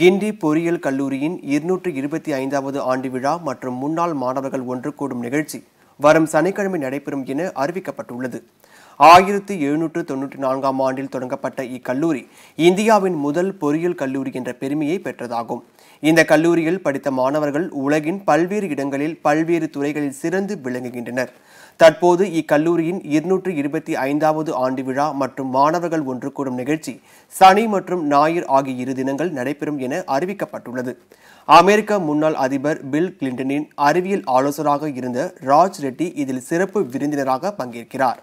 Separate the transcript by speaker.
Speaker 1: கிண்டி பொறியியல் கல்லூரியின் இருநூற்றி இருபத்தி ஐந்தாவது ஆண்டு விழா மற்றும் முன்னாள் மாணவர்கள் ஒன்று கூடும் நிகழ்ச்சி வரும் சனிக்கிழமை நடைபெறும் என அறிவிக்கப்பட்டுள்ளது ஆயிரத்தி எழுநூற்று தொன்னூற்றி நான்காம் ஆண்டில் தொடங்கப்பட்ட இக்கல்லூரி இந்தியாவின் முதல் பொறியியல் கல்லூரி என்ற பெருமையை பெற்றதாகும் இந்த கல்லூரியில் படித்த மாணவர்கள் உலகின் பல்வேறு இடங்களில் பல்வேறு துறைகளில் சிறந்து விளங்குகின்றனர் தற்போது இக்கல்லூரியின் இருநூற்று இருபத்தி ஐந்தாவது ஆண்டு விழா மற்றும் மாணவர்கள் ஒன்று கூடும் நிகழ்ச்சி சனி மற்றும் ஞாயிறு ஆகிய இரு தினங்கள் நடைபெறும் என அறிவிக்கப்பட்டுள்ளது அமெரிக்க முன்னாள் அதிபர் பில் கிளின்டனின் அறிவியல் ஆலோசகராக இருந்த ராஜ் ரெட்டி இதில் சிறப்பு விருந்தினராக பங்கேற்கிறார்